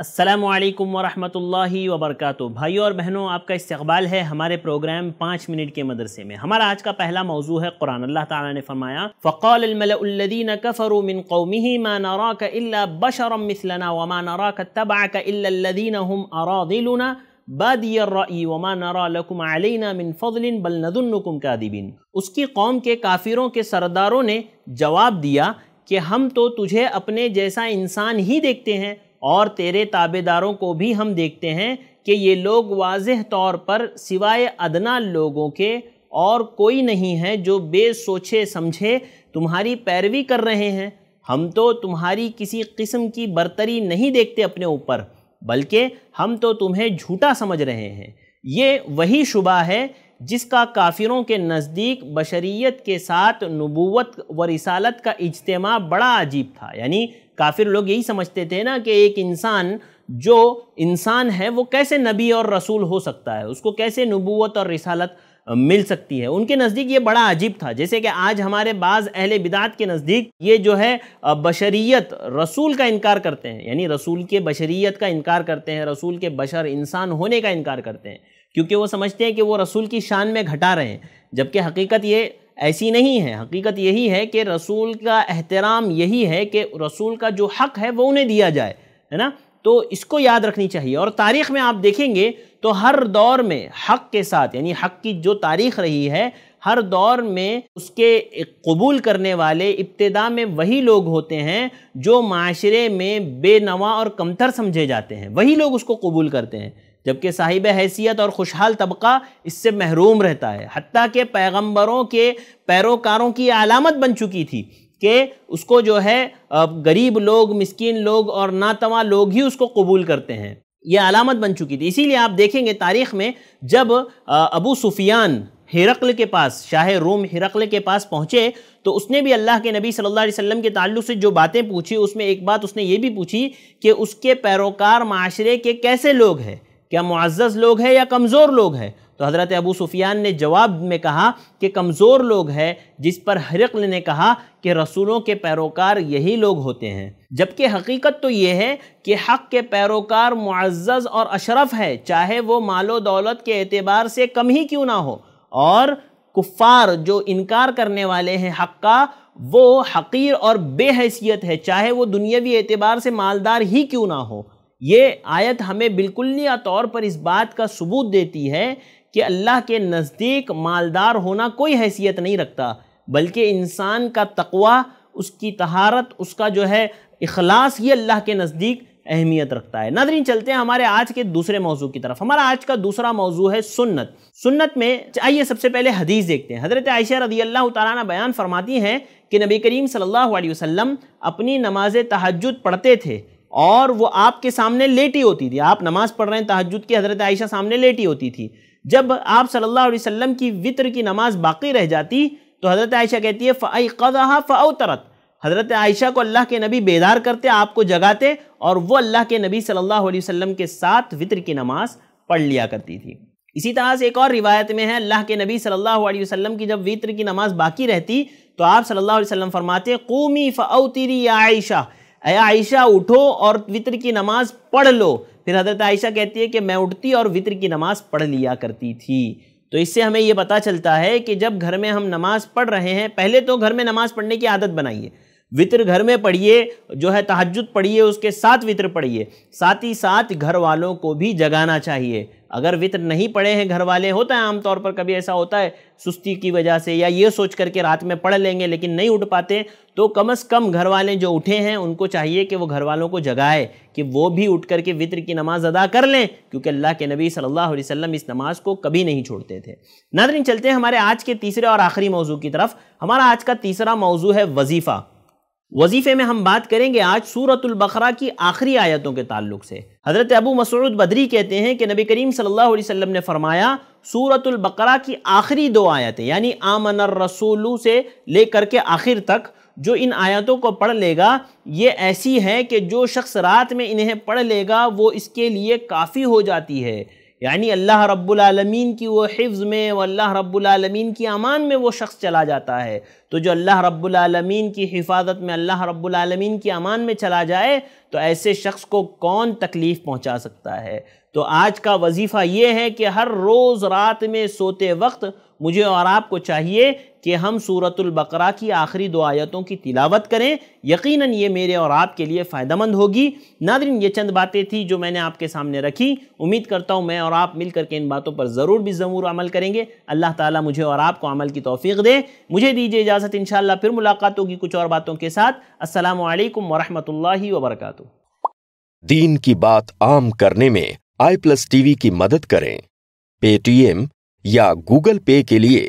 असलकम वरहमल वबरक भाइयों और बहनों आपका इस्तबाल है हमारे प्रोग्राम पाँच मिनट के मदरसे में हमारा आज का पहला मौजू है कुरान अल्लाह ताला ने फरमाया फ़कौलमदीन कफ़रुमिन कौमी माना का बशरम मिसलना वमा नरा का तबा का वमा नरा लकुम अलैना मिन फ़ज़लिन बल उसकी कौम के काफिरों के सरदारों ने जवाब दिया कि हम तो तुझे अपने जैसा इंसान ही देखते हैं और तेरे ताबेदारों को भी हम देखते हैं कि ये लोग वाज तौर पर सिवाय अदना लोगों के और कोई नहीं है जो बेसोचे समझे तुम्हारी पैरवी कर रहे हैं हम तो तुम्हारी किसी किस्म की बर्तरी नहीं देखते अपने ऊपर बल्कि हम तो तुम्हें झूठा समझ रहे हैं ये वही शुबा है जिसका काफिरों के नज़दीक बशरीत के साथ नबूत व रिसालत का इज्तम बड़ा अजीब था यानी काफिर लोग यही समझते थे ना कि एक इंसान जो इंसान है वो कैसे नबी और रसूल हो सकता है उसको कैसे नबूत और रिसालत मिल सकती है उनके नज़दीक ये बड़ा अजीब था जैसे कि आज हमारे बाज़ अहल बिदात के नज़दीक ये जो है बशरीत रसूल का इनकार करते हैं यानी रसूल के बशरीत का इनकार करते हैं रसूल के बशर इंसान होने का इनकार करते हैं क्योंकि वो समझते हैं कि वो रसूल की शान में घटा रहे हैं जबकि हकीकत ये ऐसी नहीं है हकीकत यही है कि रसूल का एहतराम यही है कि रसूल का जो हक़ है वो उन्हें दिया जाए है ना तो इसको याद रखनी चाहिए और तारीख़ में आप देखेंगे तो हर दौर में हक़ के साथ यानी हक़ की जो तारीख़ रही है हर दौर में उसके कबूल करने वाले इब्तदा में वही लोग होते हैं जो माशरे में बेनवा और कमतर समझे जाते हैं वही लोग उसको कबूल करते हैं जबकि साहिब हैसियत और खुशहाल तबका इससे महरूम रहता है हती के पैगम्बरों के पैरोकारों की अलामत बन चुकी थी कि उसको जो है गरीब लोग मस्किन लोग और नातवा लोग ही उसको कबूल करते हैं ये अलामत बन चुकी थी इसीलिए आप देखेंगे तारीख़ में जब अबू सुफियान हिरकल के पास शाह रोम हिरकल के पास पहुँचे तो उसने भी अल्लाह के नबी सल्लल्लाहु अलैहि वसल्लम के ताल्लुक से जो बातें पूछी उसमें एक बात उसने ये भी पूछी कि उसके पैरोकार माशरे के कैसे लोग हैं क्या मुआज़ लोग हैं या कमज़ोर लोग हैं तो हज़रत अबू सुफियान ने जवाब में कहा कि कमज़ोर लोग हैं जिस पर हरकल ने कहा कि रसूलों के पैरोकार यही लोग होते हैं जबकि हकीकत तो ये है कि हक़ के पैरोकार मुआज़ और अशरफ है चाहे वो मालो दौलत के एतबार से कम ही क्यों ना हो और कुफ़ार जो इनकार करने वाले हैं हक़ का वो हकीर और बेहसीत है चाहे वो दुनियावी एतबार से मालदार ही क्यों ना हो ये आयत हमें बिल्कुलिया तौर पर इस बात का सबूत देती है कि अल्लाह के नज़दीक मालदार होना कोई हैसियत नहीं रखता बल्कि इंसान का तकवा उसकी तहारत उसका जो है अखलास ये अल्लाह के नज़दीक अहमियत रखता है नादरीन चलते हैं हमारे आज के दूसरे मौजू की तरफ हमारा आज का दूसरा मौजू है सुन्नत सुन्नत में आइए सबसे पहले हदीस देखते हैं हज़रत आयशा रदी अल्लाह तारा बयान फरमाती हैं कि नबी करीम सल्लल्लाहु अलैहि वसल्लम अपनी नमाज तहजद पढ़ते थे और वो आपके सामने लेटी होती थी आप नमाज़ पढ़ रहे हैं तहजद की हज़रत आयशा सामने लेटी होती थी जब आप सल्लल्लाहु अलैहि वसल्लम की वितर की नमाज बाकी रह जाती तो हज़रत आयशा कहती है फ़ाई कदहा तरत हज़रत आयशा को अल्लाह के नबी बेदार करते आपको जगाते और वो अल्लाह के नबी सल्ला वसम के साथ वितर की नमाज पढ़ लिया करती थी इसी तरह से एक और रिवायत में है अल्लाह के नबी सल्लल्लाहु अलैहि वसल्लम की जब वितर की नमाज बाकी रहती तो आप सल्लल्लाहु अलैहि वसल्लम फरमाते कूमी फ़ौतरी या आयशा आयशा उठो और वितर की नमाज पढ़ लो फिर हज़रत आयशा कहती है कि मैं उठती और वितर की नमाज पढ़ लिया करती थी तो इससे हमें ये पता चलता है कि जब घर में हम नमाज़ पढ़ रहे हैं पहले तो घर में नमाज़ पढ़ने की आदत बनाइए वितर घर में पढ़िए जो है तहजद पढ़िए उसके साथ वितर पढ़िए साथ ही साथ घर वालों को भी जगाना चाहिए अगर वितर नहीं पढ़े हैं घर वाले होता है आमतौर पर कभी ऐसा होता है सुस्ती की वजह से या ये सोच करके रात में पढ़ लेंगे लेकिन नहीं उठ पाते तो कम से कम घर वाले जो उठे हैं उनको चाहिए कि वो घर वालों को जगाए कि वो भी उठ करके वितर की नमाज़ अदा कर लें क्योंकि अल्लाह के नबी सल्लल्लाहु अलैहि वसल्लम इस नमाज़ को कभी नहीं छोड़ते थे नादरी चलते हैं हमारे आज के तीसरे और आखिरी मौजू की तरफ हमारा आज का तीसरा मौजू है वजीफ़ा वजीफे में हम बात करेंगे आज सूरतुल बकरा की आखिरी आयतों के ताल्लुक से हज़रत अबू मसरूद बदरी कहते हैं कि नबी करीम सल्लल्लाहु अलैहि वसल्लम ने फरमाया सूरतुल बकरा की आखिरी दो आयतें यानी आमन रसूलू से लेकर के आखिर तक जो इन आयतों को पढ़ लेगा ये ऐसी है कि जो शख्स रात में इन्हें पढ़ लेगा वो इसके लिए काफ़ी हो जाती है यानी अल्लाह रब्बुलमीन की वो हिफ्ज़ में व अल्लाह रब्बुलमीन की अमान में वो शख्स चला जाता है तो जो अल्लाह रब्बुलमीन की हिफाजत में अल्लाह रब्बुलमीन की अमान में चला जाए तो ऐसे शख्स को कौन तकलीफ़ पहुंचा सकता है तो आज का वजीफ़ा ये है कि हर रोज़ रात में सोते वक्त मुझे और आपको चाहिए कि हम सूरतुल बकरा की आखिरी दो आयतों की तिलावत करें यकीनन ये मेरे और आपके लिए फ़ायदा मंद होगी नादरीन ये चंद बातें थी जो मैंने आपके सामने रखी उम्मीद करता हूँ मैं और आप मिल करके इन बातों पर ज़रूर भी ज़रूर अमल करेंगे अल्लाह ताला मुझे और आपको अमल की तोफ़ी दे मुझे दीजिए इजाज़त इन फिर मुलाकात होगी कुछ और बातों के साथ असल वरहमल वबरक दीन की बात आम करने में आई प्लस टीवी की मदद करें पेटीएम या गूगल पे के लिए